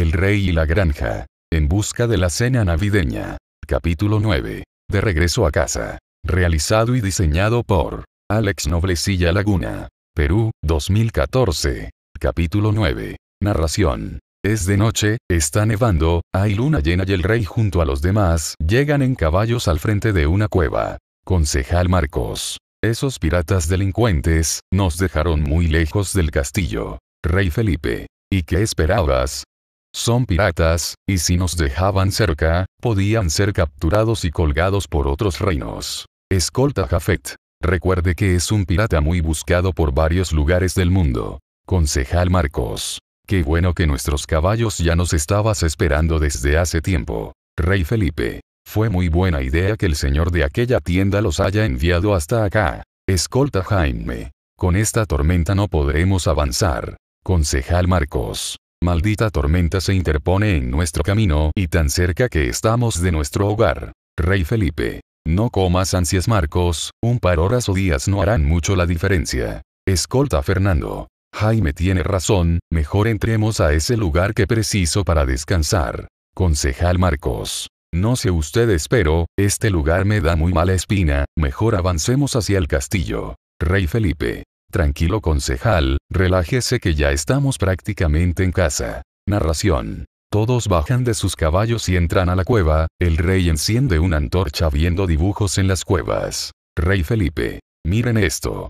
El rey y la granja. En busca de la cena navideña. Capítulo 9. De regreso a casa. Realizado y diseñado por Alex Noblecilla Laguna. Perú, 2014. Capítulo 9. Narración. Es de noche, está nevando, hay luna llena y el rey junto a los demás llegan en caballos al frente de una cueva. Concejal Marcos. Esos piratas delincuentes nos dejaron muy lejos del castillo. Rey Felipe. ¿Y qué esperabas? Son piratas, y si nos dejaban cerca, podían ser capturados y colgados por otros reinos. Escolta Jafet. Recuerde que es un pirata muy buscado por varios lugares del mundo. Concejal Marcos. Qué bueno que nuestros caballos ya nos estabas esperando desde hace tiempo. Rey Felipe. Fue muy buena idea que el señor de aquella tienda los haya enviado hasta acá. Escolta Jaime. Con esta tormenta no podremos avanzar. Concejal Marcos maldita tormenta se interpone en nuestro camino y tan cerca que estamos de nuestro hogar. Rey Felipe. No comas ansias Marcos, un par horas o días no harán mucho la diferencia. Escolta Fernando. Jaime tiene razón, mejor entremos a ese lugar que preciso para descansar. Concejal Marcos. No sé ustedes pero, este lugar me da muy mala espina, mejor avancemos hacia el castillo. Rey Felipe. Tranquilo concejal, relájese que ya estamos prácticamente en casa. Narración. Todos bajan de sus caballos y entran a la cueva, el rey enciende una antorcha viendo dibujos en las cuevas. Rey Felipe. Miren esto.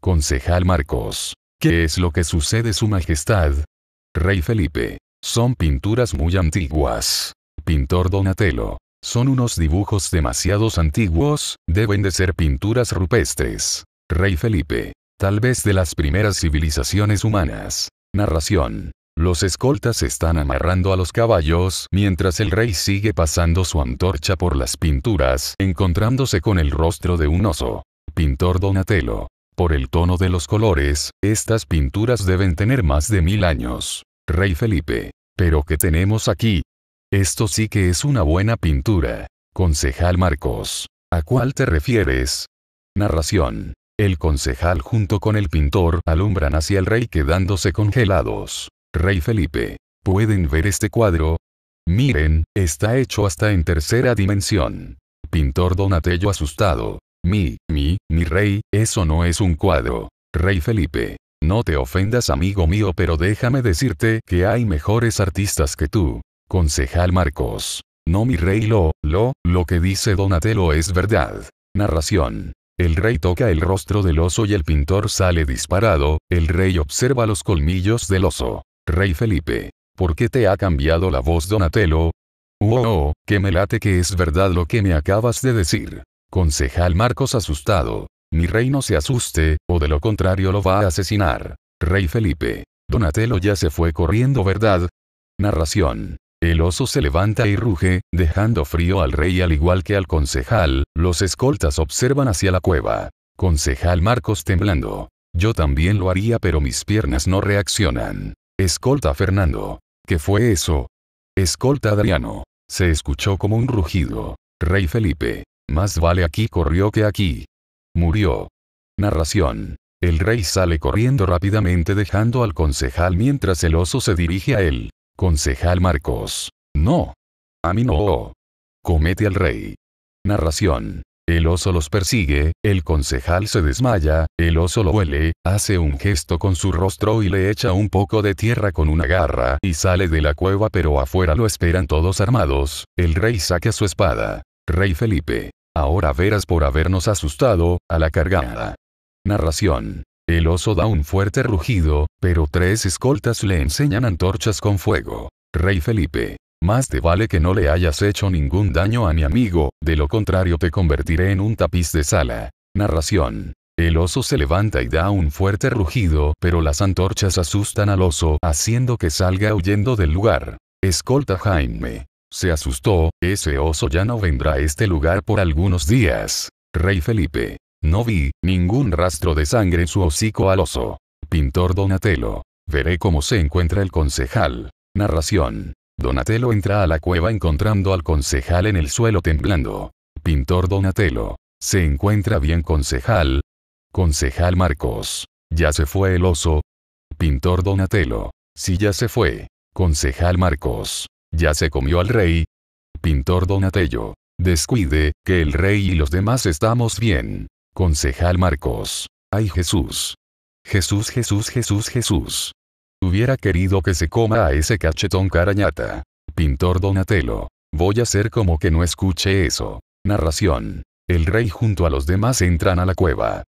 Concejal Marcos. ¿Qué es lo que sucede Su Majestad? Rey Felipe. Son pinturas muy antiguas. Pintor Donatello. Son unos dibujos demasiados antiguos, deben de ser pinturas rupestres. Rey Felipe tal vez de las primeras civilizaciones humanas. Narración. Los escoltas están amarrando a los caballos mientras el rey sigue pasando su antorcha por las pinturas, encontrándose con el rostro de un oso. Pintor Donatello. Por el tono de los colores, estas pinturas deben tener más de mil años. Rey Felipe. Pero ¿qué tenemos aquí? Esto sí que es una buena pintura. Concejal Marcos. ¿A cuál te refieres? Narración. El concejal junto con el pintor alumbran hacia el rey quedándose congelados. Rey Felipe. ¿Pueden ver este cuadro? Miren, está hecho hasta en tercera dimensión. Pintor Donatello asustado. Mi, mi, mi rey, eso no es un cuadro. Rey Felipe. No te ofendas amigo mío pero déjame decirte que hay mejores artistas que tú. Concejal Marcos. No mi rey lo, lo, lo que dice Donatello es verdad. Narración. El rey toca el rostro del oso y el pintor sale disparado, el rey observa los colmillos del oso. Rey Felipe. ¿Por qué te ha cambiado la voz Donatello? Oh, oh, que me late que es verdad lo que me acabas de decir. Concejal Marcos asustado. Mi rey no se asuste, o de lo contrario lo va a asesinar. Rey Felipe. Donatello ya se fue corriendo, ¿verdad? Narración. El oso se levanta y ruge, dejando frío al rey al igual que al concejal, los escoltas observan hacia la cueva. Concejal Marcos temblando. Yo también lo haría pero mis piernas no reaccionan. Escolta Fernando. ¿Qué fue eso? Escolta Adriano. Se escuchó como un rugido. Rey Felipe. Más vale aquí corrió que aquí. Murió. Narración. El rey sale corriendo rápidamente dejando al concejal mientras el oso se dirige a él. Concejal Marcos. No. A mí no. Comete al rey. Narración. El oso los persigue, el concejal se desmaya, el oso lo huele, hace un gesto con su rostro y le echa un poco de tierra con una garra y sale de la cueva pero afuera lo esperan todos armados, el rey saca su espada. Rey Felipe. Ahora verás por habernos asustado, a la cargada. Narración. El oso da un fuerte rugido, pero tres escoltas le enseñan antorchas con fuego. Rey Felipe. Más te vale que no le hayas hecho ningún daño a mi amigo, de lo contrario te convertiré en un tapiz de sala. Narración. El oso se levanta y da un fuerte rugido, pero las antorchas asustan al oso, haciendo que salga huyendo del lugar. Escolta Jaime. Se asustó, ese oso ya no vendrá a este lugar por algunos días. Rey Felipe. No vi ningún rastro de sangre en su hocico al oso. Pintor Donatello. Veré cómo se encuentra el concejal. Narración. Donatello entra a la cueva encontrando al concejal en el suelo temblando. Pintor Donatello. ¿Se encuentra bien concejal? Concejal Marcos. ¿Ya se fue el oso? Pintor Donatello. Si sí, ya se fue. Concejal Marcos. ¿Ya se comió al rey? Pintor Donatello. Descuide, que el rey y los demás estamos bien. Concejal Marcos. Ay Jesús. Jesús, Jesús, Jesús, Jesús. Hubiera querido que se coma a ese cachetón carañata. Pintor Donatello. Voy a hacer como que no escuche eso. Narración. El rey junto a los demás entran a la cueva.